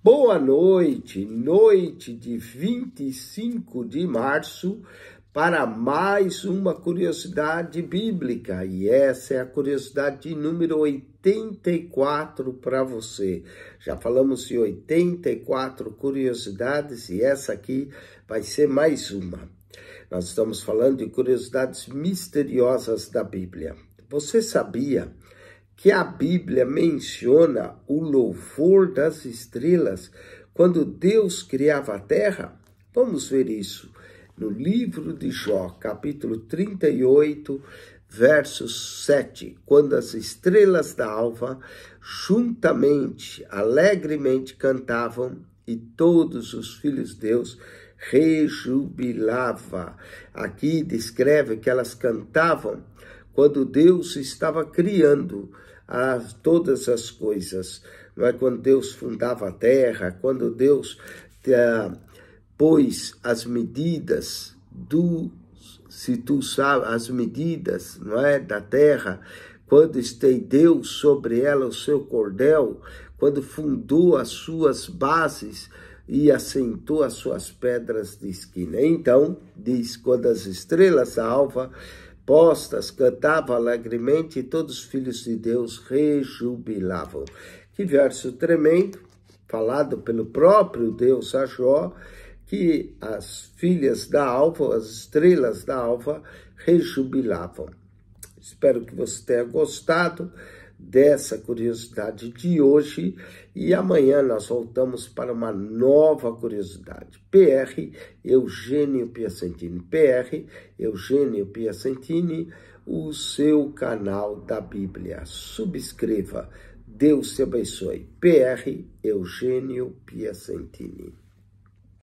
Boa noite, noite de 25 de março, para mais uma curiosidade bíblica. E essa é a curiosidade número 84 para você. Já falamos de 84 curiosidades e essa aqui vai ser mais uma. Nós estamos falando de curiosidades misteriosas da Bíblia. Você sabia? que a Bíblia menciona o louvor das estrelas quando Deus criava a terra? Vamos ver isso no livro de Jó, capítulo 38, verso 7. Quando as estrelas da alva juntamente, alegremente cantavam e todos os filhos de Deus rejubilava. Aqui descreve que elas cantavam quando Deus estava criando a todas as coisas. Não é? Quando Deus fundava a terra, quando Deus eh, pôs as medidas do se tu sabe as medidas, não é, da terra, quando estendeu sobre ela o seu cordel, quando fundou as suas bases e assentou as suas pedras de esquina. Então, diz, quando as estrelas da alva postas, cantava alegremente e todos os filhos de Deus rejubilavam. Que verso tremendo, falado pelo próprio Deus a Jó, que as filhas da alva, as estrelas da alva, rejubilavam. Espero que você tenha gostado dessa curiosidade de hoje e amanhã nós voltamos para uma nova curiosidade. PR Eugênio Piacentini. PR Eugênio Piacentini, o seu canal da Bíblia. Subscreva. Deus te abençoe. PR Eugênio Piacentini.